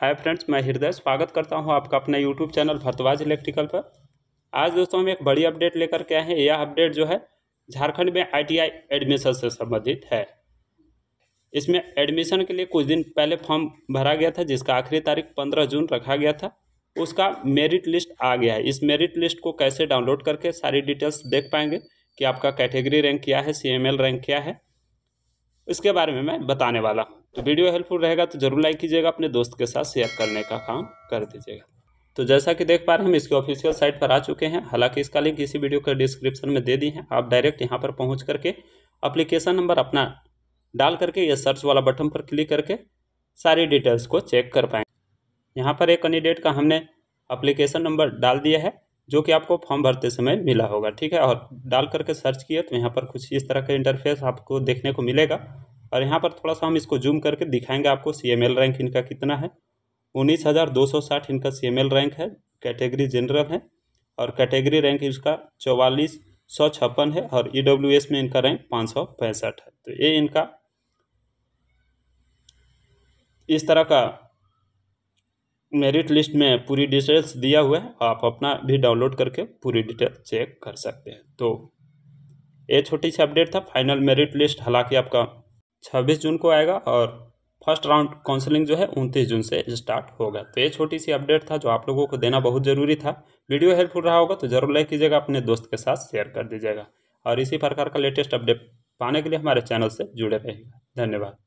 hi friends मैं हृदय स्वागत करता हूं आपका अपने यूट्यूब चैनल भरतवाज इलेक्ट्रिकल पर आज दोस्तों हम एक बड़ी अपडेट लेकर के आए हैं यह अपडेट जो है झारखंड में आईटीआई एडमिशन से संबंधित है इसमें एडमिशन के लिए कुछ दिन पहले फॉर्म भरा गया था जिसका आखिरी तारीख पंद्रह जून रखा गया था उसका मेरिट लिस्ट आ गया है इस मेरिट लिस्ट को कैसे डाउनलोड करके सारी डिटेल्स देख पाएंगे कि आपका कैटेगरी रैंक क्या है सी रैंक क्या है इसके बारे में मैं बताने वाला हूँ तो वीडियो हेल्पफुल रहेगा तो जरूर लाइक कीजिएगा अपने दोस्त के साथ शेयर करने का काम कर दीजिएगा तो जैसा कि देख पा रहे हैं हम इसके ऑफिशियल साइट पर आ चुके हैं हालांकि इसका लिंक इसी वीडियो के डिस्क्रिप्शन में दे दी है आप डायरेक्ट यहाँ पर पहुँच करके अप्लीकेशन नंबर अपना डाल करके या सर्च वाला बटन पर क्लिक करके सारी डिटेल्स को चेक कर पाएंगे यहाँ पर एक कैंडिडेट का हमने अप्लीकेशन नंबर डाल दिया है जो कि आपको फॉर्म भरते समय मिला होगा ठीक है और डाल करके सर्च किया तो यहाँ पर कुछ इस तरह का इंटरफेस आपको देखने को मिलेगा और यहाँ पर थोड़ा सा हम इसको जूम करके दिखाएंगे आपको सी एम एल रैंक इनका कितना है उन्नीस हज़ार दो सौ साठ इनका सी एम एल रैंक है कैटेगरी जनरल है और कैटेगरी रैंक इसका चौवालीस सौ छप्पन है और ई डब्ल्यू एस में इनका रैंक पाँच सौ पैंसठ है तो ये इनका इस तरह का मेरिट लिस्ट में पूरी डिटेल्स दिया हुआ है आप अपना भी डाउनलोड करके पूरी डिटेल चेक कर सकते हैं तो ये छोटी सी अपडेट था फाइनल मेरिट लिस्ट हालांकि आपका छब्बीस जून को आएगा और फर्स्ट राउंड काउंसलिंग जो है उनतीस जून से स्टार्ट होगा तो ये छोटी सी अपडेट था जो आप लोगों को देना बहुत ज़रूरी था वीडियो हेल्पफुल रहा होगा तो जरूर लाइक कीजिएगा अपने दोस्त के साथ शेयर कर दीजिएगा और इसी प्रकार का लेटेस्ट अपडेट पाने के लिए हमारे चैनल से जुड़े रहेगा धन्यवाद